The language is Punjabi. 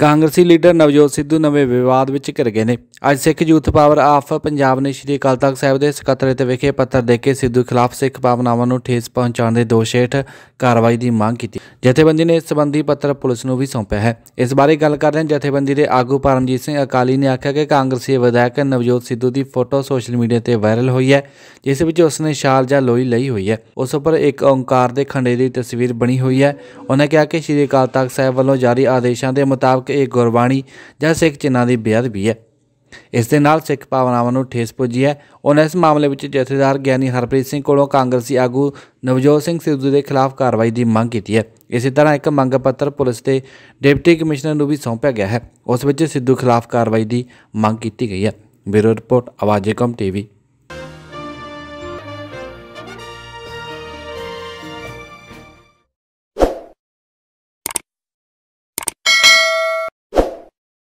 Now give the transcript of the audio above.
ਕਾਂਗਰਸੀ ਲੀਡਰ ਨਵਜੋਤ ਸਿੱਧੂ ਨਵੇਂ ਵਿਵਾਦ ਵਿੱਚ ਘਿਰ ਗਏ ਨੇ ਅੱਜ Sikh youth power of Punjab ਨੇ ਸ਼੍ਰੀ ਅਕਾਲ ਤਖਤ ਸਾਹਿਬ ਦੇ ਤੇ ਵਿਖੇ ਪੱਤਰ ਦੇ ਕੇ ਸਿੱਧੂ ਖਿਲਾਫ ਸਿੱਖ ਭਾਵਨਾਵਾਂ ਨੂੰ ਠੇਸ ਪਹੁੰਚਾਉਣ ਦੇ ਦੋਸ਼ ਹੇਠ ਕਾਰਵਾਈ ਦੀ ਮੰਗ ਕੀਤੀ ਜਥੇਬੰਦੀ ਨੇ ਇਸ ਸੰਬੰਧੀ ਪੱਤਰ ਪੁਲਿਸ ਨੂੰ ਵੀ ਸੌਂਪਿਆ ਹੈ ਇਸ ਬਾਰੇ ਗੱਲ ਕਰ ਰਹੇ ਜਥੇਬੰਦੀ ਦੇ ਆਗੂ ਪਰਮਜੀਤ ਸਿੰਘ ਅਕਾਲੀ ਨੇ ਆਖਿਆ ਕਿ ਕਾਂਗਰਸੀ ਵਿਧਾਇਕ ਨਵਜੋਤ ਸਿੱਧੂ ਦੀ ਫੋਟੋ ਸੋਸ਼ਲ ਮੀਡੀਆ ਤੇ ਵਾਇਰਲ ਹੋਈ ਹੈ ਜਿਸ ਵਿੱਚ ਉਸ ਨੇ ਸ਼ਾਲ ਜਾਂ ਲੋਈ ਲਈ ਹੋਈ ਹੈ ਉਸ ਉੱਪਰ ਇੱਕ ਓੰਕਾਰ ਦੇ ਖੰਡੇ ਦੀ ਤਸਵੀਰ ਬਣੀ ਹੋਈ ਹੈ ਉਹਨਾਂ ਕਿਹਾ ਕਿ ਸ਼੍ਰੀ ਅਕਾਲ ਤਖਤ ਸਾਹਿਬ ਵੱਲੋਂ ਜਾਰੀ ਆਦੇਸ਼ਾਂ ਦੇ ਮੁਤਾਬਕ ਕਿ ਇਹ ਗੁਰਬਾਣੀ ਜਾਂ ਸਿੱਖ ਚਿੰਨਾਂ ਦੀ ਬੇਅਦਬੀ ਹੈ ਇਸ ਦੇ ਨਾਲ ਸਿੱਖ ਭਾਵਨਾਵਾਂ ਨੂੰ ਠੇਸ ਪੁੱਜੀ ਹੈ ਉਹਨਾਂ ਇਸ ਮਾਮਲੇ ਵਿੱਚ ਜਥੇਦਾਰ ਗਿਆਨੀ ਹਰਪ੍ਰੀਤ ਸਿੰਘ ਕੋਲੋਂ ਕਾਂਗਰਸੀ ਆਗੂ ਨਵਜੋਤ ਸਿੰਘ ਸਿੱਧੂ ਦੇ ਖਿਲਾਫ ਕਾਰਵਾਈ ਦੀ ਮੰਗ ਕੀਤੀ ਹੈ ਇਸੇ ਤਰ੍ਹਾਂ ਇੱਕ ਮੰਗ ਪੱਤਰ ਪੁਲਿਸ ਦੇ ਡਿਪਟੀ ਕਮਿਸ਼ਨਰ ਨੂੰ ਵੀ ਸੌਂਪਿਆ ਗਿਆ ਹੈ ਉਸ ਵਿੱਚ ਸਿੱਧੂ ਖਿਲਾਫ ਕਾਰਵਾਈ ਦੀ ਮੰਗ ਕੀਤੀ ਗਈ ਹੈ bureau report Awaze Qaum TV